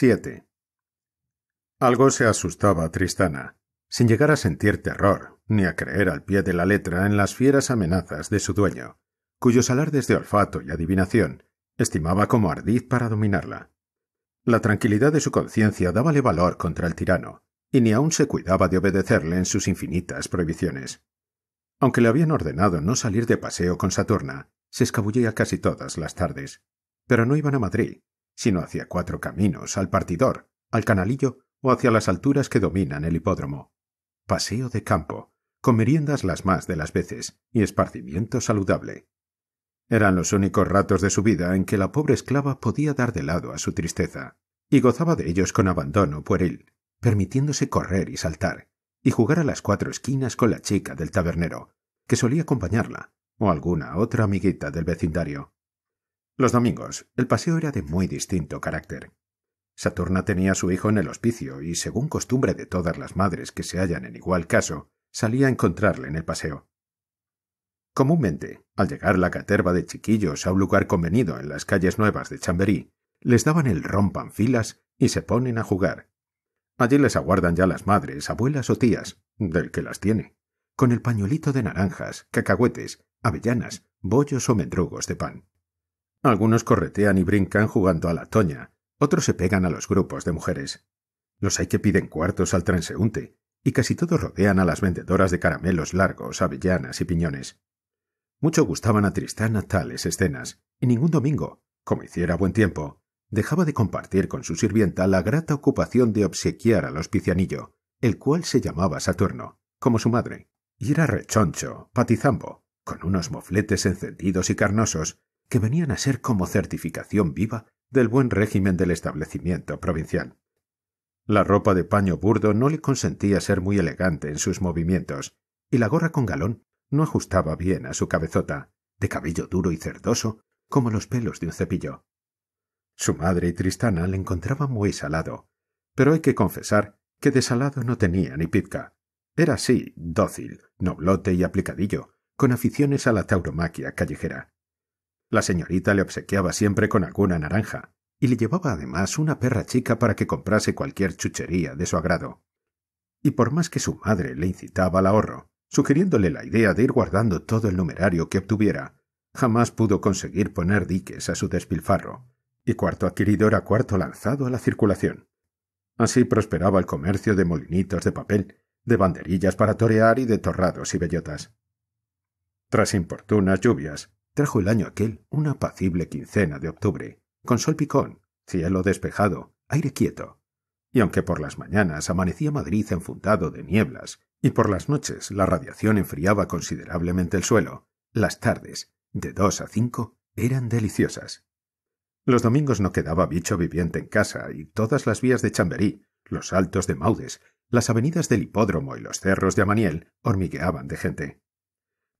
7. Algo se asustaba a Tristana, sin llegar a sentir terror, ni a creer al pie de la letra en las fieras amenazas de su dueño, cuyos alardes de olfato y adivinación estimaba como ardiz para dominarla. La tranquilidad de su conciencia dábale valor contra el tirano, y ni aun se cuidaba de obedecerle en sus infinitas prohibiciones. Aunque le habían ordenado no salir de paseo con Saturna, se escabullía casi todas las tardes. Pero no iban a Madrid, sino hacia cuatro caminos, al partidor, al canalillo o hacia las alturas que dominan el hipódromo. Paseo de campo, con meriendas las más de las veces y esparcimiento saludable. Eran los únicos ratos de su vida en que la pobre esclava podía dar de lado a su tristeza, y gozaba de ellos con abandono pueril, permitiéndose correr y saltar, y jugar a las cuatro esquinas con la chica del tabernero, que solía acompañarla, o alguna otra amiguita del vecindario. Los domingos, el paseo era de muy distinto carácter. Saturna tenía a su hijo en el hospicio y, según costumbre de todas las madres que se hallan en igual caso, salía a encontrarle en el paseo. Comúnmente, al llegar la caterva de chiquillos a un lugar convenido en las calles nuevas de Chamberí, les daban el rompan filas y se ponen a jugar. Allí les aguardan ya las madres, abuelas o tías, del que las tiene, con el pañolito de naranjas, cacahuetes, avellanas, bollos o mendrugos de pan. Algunos corretean y brincan jugando a la toña, otros se pegan a los grupos de mujeres. Los hay que piden cuartos al transeúnte, y casi todos rodean a las vendedoras de caramelos largos, avellanas y piñones. Mucho gustaban a Tristana tales escenas, y ningún domingo, como hiciera buen tiempo, dejaba de compartir con su sirvienta la grata ocupación de obsequiar al hospicianillo, el cual se llamaba Saturno, como su madre, y era rechoncho, patizambo, con unos mofletes encendidos y carnosos, que venían a ser como certificación viva del buen régimen del establecimiento provincial. La ropa de paño burdo no le consentía ser muy elegante en sus movimientos, y la gorra con galón no ajustaba bien a su cabezota, de cabello duro y cerdoso, como los pelos de un cepillo. Su madre y Tristana le encontraban muy salado, pero hay que confesar que de salado no tenía ni pizca. Era así, dócil, noblote y aplicadillo, con aficiones a la tauromaquia callejera. La señorita le obsequiaba siempre con alguna naranja, y le llevaba además una perra chica para que comprase cualquier chuchería de su agrado. Y por más que su madre le incitaba al ahorro, sugiriéndole la idea de ir guardando todo el numerario que obtuviera, jamás pudo conseguir poner diques a su despilfarro, y cuarto adquirido era cuarto lanzado a la circulación. Así prosperaba el comercio de molinitos de papel, de banderillas para torear y de torrados y bellotas. Tras importunas lluvias, trajo el año aquel una apacible quincena de octubre, con sol picón, cielo despejado, aire quieto. Y aunque por las mañanas amanecía Madrid enfundado de nieblas, y por las noches la radiación enfriaba considerablemente el suelo, las tardes, de dos a cinco, eran deliciosas. Los domingos no quedaba bicho viviente en casa y todas las vías de Chamberí, los altos de Maudes, las avenidas del hipódromo y los cerros de Amaniel hormigueaban de gente.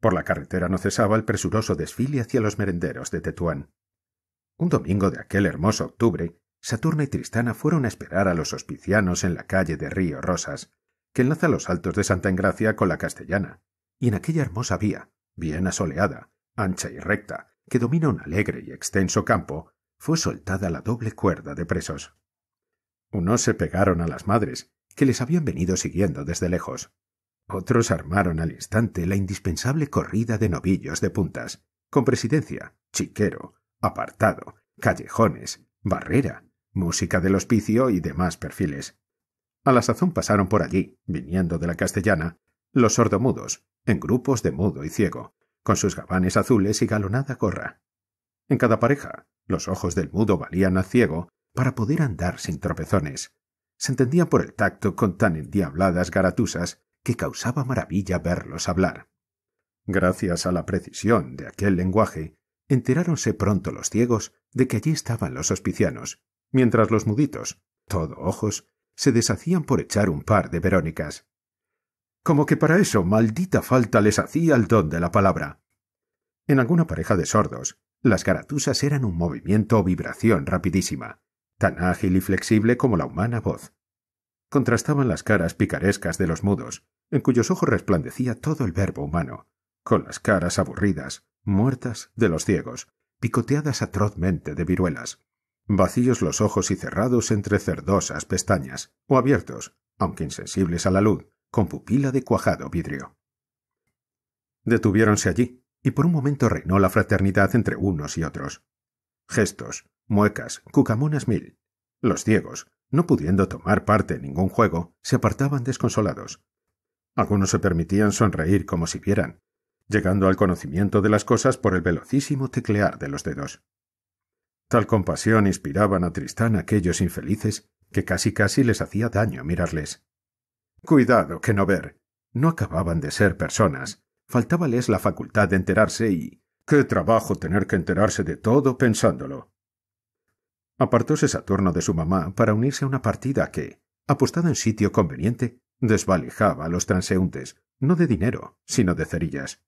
Por la carretera no cesaba el presuroso desfile hacia los merenderos de Tetuán. Un domingo de aquel hermoso octubre, Saturna y Tristana fueron a esperar a los hospicianos en la calle de Río Rosas, que enlaza los altos de Santa Engracia con la castellana, y en aquella hermosa vía, bien asoleada, ancha y recta, que domina un alegre y extenso campo, fue soltada la doble cuerda de presos. Unos se pegaron a las madres, que les habían venido siguiendo desde lejos, otros armaron al instante la indispensable corrida de novillos de puntas, con presidencia, chiquero, apartado, callejones, barrera, música del hospicio y demás perfiles. A la sazón pasaron por allí, viniendo de la castellana, los sordomudos, en grupos de mudo y ciego, con sus gabanes azules y galonada gorra. En cada pareja, los ojos del mudo valían a ciego para poder andar sin tropezones. Se entendían por el tacto con tan endiabladas garatusas que causaba maravilla verlos hablar. Gracias a la precisión de aquel lenguaje, enteráronse pronto los ciegos de que allí estaban los hospicianos, mientras los muditos, todo ojos, se deshacían por echar un par de Verónicas. Como que para eso maldita falta les hacía el don de la palabra. En alguna pareja de sordos, las garatusas eran un movimiento o vibración rapidísima, tan ágil y flexible como la humana voz. Contrastaban las caras picarescas de los mudos, en cuyos ojos resplandecía todo el verbo humano, con las caras aburridas, muertas de los ciegos, picoteadas atrozmente de viruelas, vacíos los ojos y cerrados entre cerdosas pestañas, o abiertos, aunque insensibles a la luz, con pupila de cuajado vidrio. Detuviéronse allí, y por un momento reinó la fraternidad entre unos y otros. Gestos, muecas, cucamonas mil. Los ciegos, no pudiendo tomar parte en ningún juego, se apartaban desconsolados, algunos se permitían sonreír como si vieran, llegando al conocimiento de las cosas por el velocísimo teclear de los dedos. Tal compasión inspiraban a Tristán aquellos infelices que casi casi les hacía daño mirarles. Cuidado, que no ver. No acababan de ser personas. Faltábales la facultad de enterarse y. ¡Qué trabajo tener que enterarse de todo pensándolo! Apartóse Saturno de su mamá para unirse a una partida que, apostada en sitio conveniente, Desvalijaba a los transeúntes, no de dinero, sino de cerillas.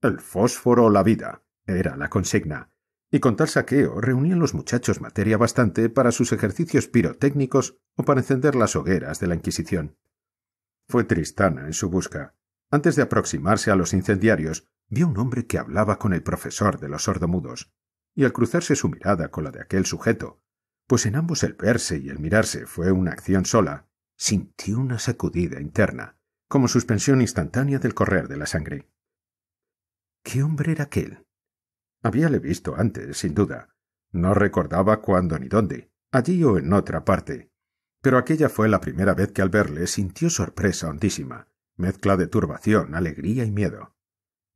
El fósforo o la vida era la consigna, y con tal saqueo reunían los muchachos materia bastante para sus ejercicios pirotécnicos o para encender las hogueras de la Inquisición. Fue Tristana en su busca. Antes de aproximarse a los incendiarios, vio un hombre que hablaba con el profesor de los sordomudos, y al cruzarse su mirada con la de aquel sujeto, pues en ambos el verse y el mirarse fue una acción sola, Sintió una sacudida interna, como suspensión instantánea del correr de la sangre. ¿Qué hombre era aquel? Habíale visto antes, sin duda. No recordaba cuándo ni dónde, allí o en otra parte. Pero aquella fue la primera vez que al verle sintió sorpresa hondísima, mezcla de turbación, alegría y miedo.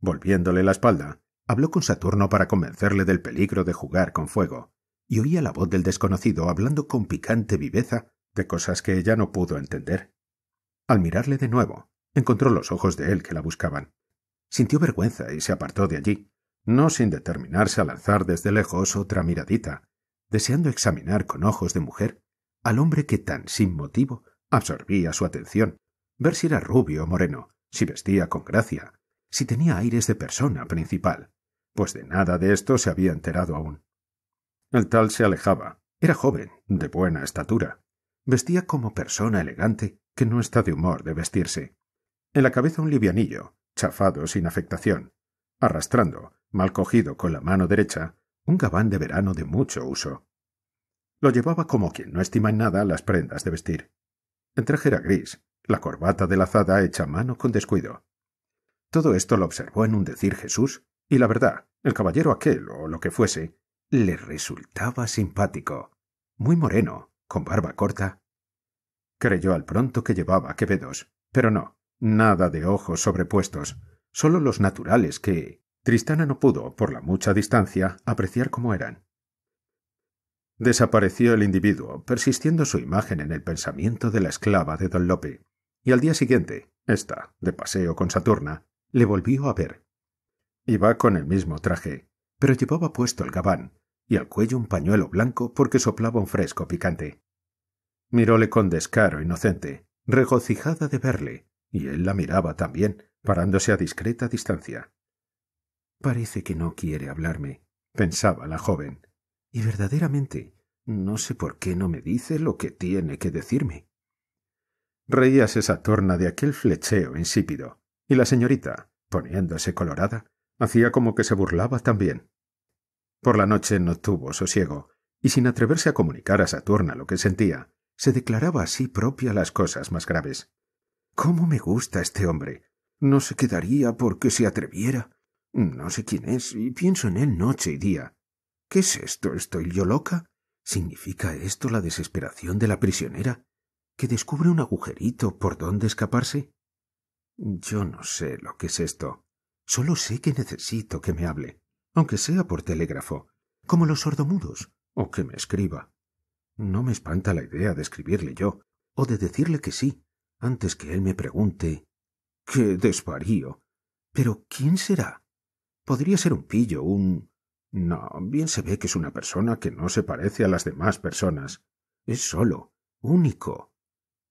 Volviéndole la espalda, habló con Saturno para convencerle del peligro de jugar con fuego, y oía la voz del desconocido hablando con picante viveza de cosas que ella no pudo entender. Al mirarle de nuevo, encontró los ojos de él que la buscaban. Sintió vergüenza y se apartó de allí, no sin determinarse a lanzar desde lejos otra miradita, deseando examinar con ojos de mujer al hombre que tan sin motivo absorbía su atención, ver si era rubio o moreno, si vestía con gracia, si tenía aires de persona principal, pues de nada de esto se había enterado aún. El tal se alejaba, era joven, de buena estatura, Vestía como persona elegante que no está de humor de vestirse. En la cabeza un livianillo, chafado sin afectación, arrastrando, mal cogido con la mano derecha, un gabán de verano de mucho uso. Lo llevaba como quien no estima en nada las prendas de vestir. El traje era gris, la corbata lazada hecha mano con descuido. Todo esto lo observó en un decir Jesús, y la verdad, el caballero aquel o lo que fuese, le resultaba simpático. Muy moreno, con barba corta Creyó al pronto que llevaba quevedos. Pero no, nada de ojos sobrepuestos, solo los naturales que Tristana no pudo, por la mucha distancia, apreciar cómo eran. Desapareció el individuo, persistiendo su imagen en el pensamiento de la esclava de Don Lope, y al día siguiente, ésta, de paseo con Saturna, le volvió a ver. Iba con el mismo traje, pero llevaba puesto el gabán y al cuello un pañuelo blanco porque soplaba un fresco picante. Miróle con descaro inocente, regocijada de verle, y él la miraba también, parándose a discreta distancia. Parece que no quiere hablarme, pensaba la joven. Y verdaderamente, no sé por qué no me dice lo que tiene que decirme. Reíase Saturna de aquel flecheo insípido, y la señorita, poniéndose colorada, hacía como que se burlaba también. Por la noche no tuvo sosiego, y sin atreverse a comunicar a Saturna lo que sentía, se declaraba a sí propia las cosas más graves. ¿Cómo me gusta este hombre? No se quedaría porque se atreviera. No sé quién es y pienso en él noche y día. ¿Qué es esto? ¿Estoy yo loca? ¿Significa esto la desesperación de la prisionera? ¿Que descubre un agujerito por donde escaparse? Yo no sé lo que es esto. Solo sé que necesito que me hable, aunque sea por telégrafo, como los sordomudos, o que me escriba. No me espanta la idea de escribirle yo, o de decirle que sí, antes que él me pregunte. ¡Qué desvarío! Pero ¿quién será? Podría ser un pillo, un... No, bien se ve que es una persona que no se parece a las demás personas. Es solo, único.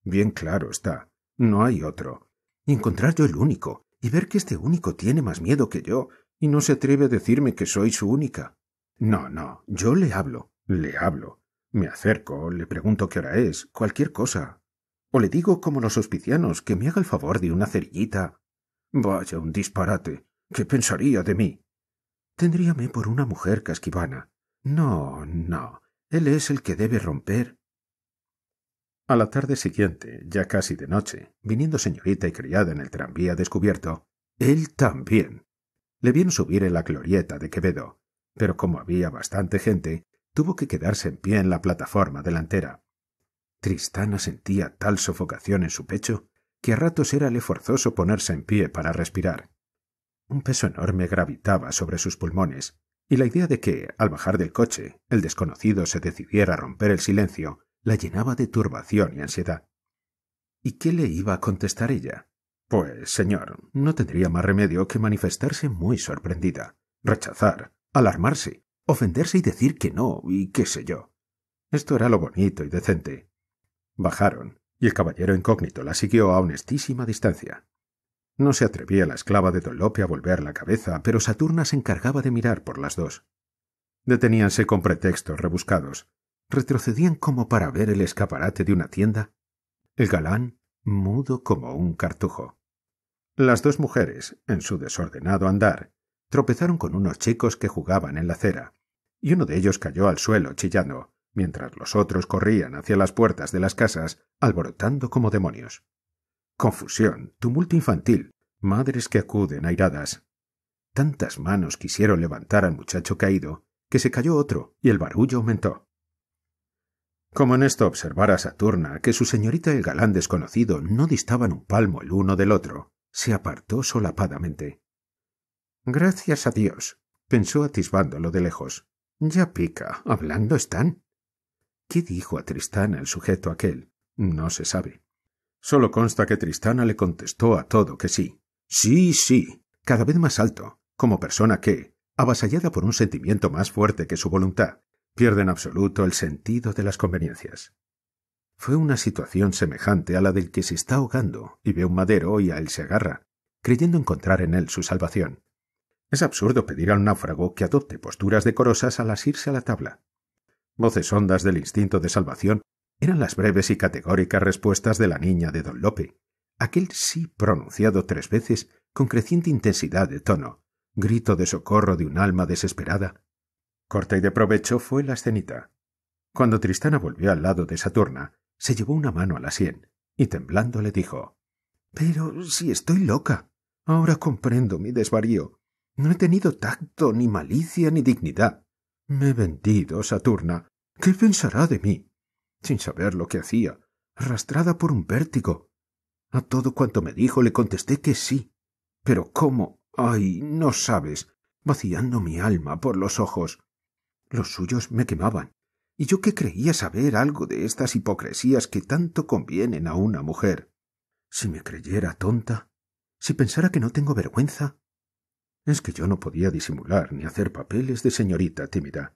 Bien claro está, no hay otro. Y encontrar yo el único, y ver que este único tiene más miedo que yo, y no se atreve a decirme que soy su única. No, no, yo le hablo, le hablo, me acerco, le pregunto qué hora es, cualquier cosa. O le digo como los hospicianos que me haga el favor de una cerillita. Vaya un disparate. ¿Qué pensaría de mí? Tendríame por una mujer casquivana. No, no. Él es el que debe romper. A la tarde siguiente, ya casi de noche, viniendo señorita y criada en el tranvía descubierto, él también. Le vieron subir en la glorieta de Quevedo, pero como había bastante gente, Tuvo que quedarse en pie en la plataforma delantera. Tristana sentía tal sofocación en su pecho que a ratos érale forzoso ponerse en pie para respirar. Un peso enorme gravitaba sobre sus pulmones, y la idea de que, al bajar del coche, el desconocido se decidiera a romper el silencio, la llenaba de turbación y ansiedad. ¿Y qué le iba a contestar ella? Pues, señor, no tendría más remedio que manifestarse muy sorprendida, rechazar, alarmarse, ofenderse y decir que no, y qué sé yo. Esto era lo bonito y decente. Bajaron, y el caballero incógnito la siguió a honestísima distancia. No se atrevía la esclava de Don Lope a volver la cabeza, pero Saturna se encargaba de mirar por las dos. Deteníanse con pretextos rebuscados. Retrocedían como para ver el escaparate de una tienda. El galán, mudo como un cartujo. Las dos mujeres, en su desordenado andar, tropezaron con unos chicos que jugaban en la cera y uno de ellos cayó al suelo chillando, mientras los otros corrían hacia las puertas de las casas, alborotando como demonios. Confusión, tumulto infantil, madres que acuden airadas. Tantas manos quisieron levantar al muchacho caído que se cayó otro y el barullo aumentó. Como en esto observara Saturna que su señorita y el galán desconocido no distaban un palmo el uno del otro, se apartó solapadamente. Gracias a Dios, pensó atisbándolo de lejos. Ya pica, hablando están. ¿Qué dijo a Tristana el sujeto aquel? No se sabe. Solo consta que Tristana le contestó a todo que sí. Sí, sí, cada vez más alto, como persona que, avasallada por un sentimiento más fuerte que su voluntad, pierde en absoluto el sentido de las conveniencias. Fue una situación semejante a la del que se está ahogando y ve un madero y a él se agarra, creyendo encontrar en él su salvación, es absurdo pedir al náufrago que adopte posturas decorosas al asirse a la tabla. Voces hondas del instinto de salvación eran las breves y categóricas respuestas de la niña de don Lope, aquel sí pronunciado tres veces con creciente intensidad de tono, grito de socorro de un alma desesperada. Corta y de provecho fue la escenita. Cuando Tristana volvió al lado de Saturna, se llevó una mano a la sien y temblando le dijo Pero si estoy loca. Ahora comprendo mi desvarío. No he tenido tacto, ni malicia, ni dignidad. Me he vendido, Saturna. ¿Qué pensará de mí? Sin saber lo que hacía, arrastrada por un vértigo. A todo cuanto me dijo le contesté que sí. Pero cómo. Ay, no sabes. vaciando mi alma por los ojos. Los suyos me quemaban. Y yo que creía saber algo de estas hipocresías que tanto convienen a una mujer. Si me creyera tonta, si pensara que no tengo vergüenza, es que yo no podía disimular ni hacer papeles de señorita tímida.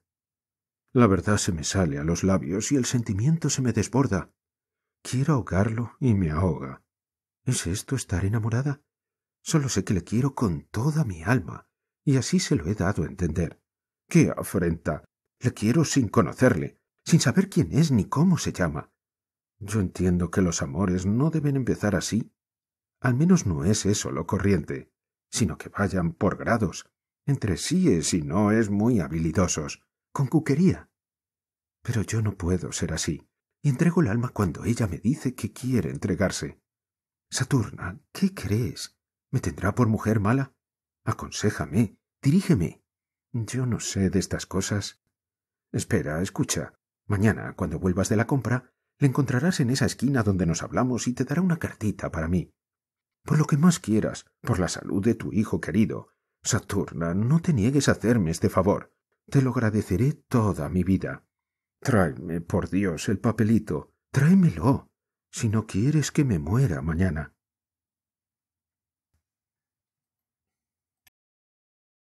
La verdad se me sale a los labios y el sentimiento se me desborda. Quiero ahogarlo y me ahoga. ¿Es esto estar enamorada? Solo sé que le quiero con toda mi alma, y así se lo he dado a entender. ¡Qué afrenta! Le quiero sin conocerle, sin saber quién es ni cómo se llama. Yo entiendo que los amores no deben empezar así. Al menos no es eso lo corriente sino que vayan por grados, entre es y no es muy habilidosos, con cuquería. Pero yo no puedo ser así, y entrego el alma cuando ella me dice que quiere entregarse. Saturna, ¿qué crees? ¿Me tendrá por mujer mala? Aconséjame, dirígeme. Yo no sé de estas cosas. Espera, escucha. Mañana, cuando vuelvas de la compra, le encontrarás en esa esquina donde nos hablamos y te dará una cartita para mí por lo que más quieras, por la salud de tu hijo querido. Saturna, no te niegues a hacerme este favor. Te lo agradeceré toda mi vida. Tráeme, por Dios, el papelito. Tráemelo, si no quieres que me muera mañana.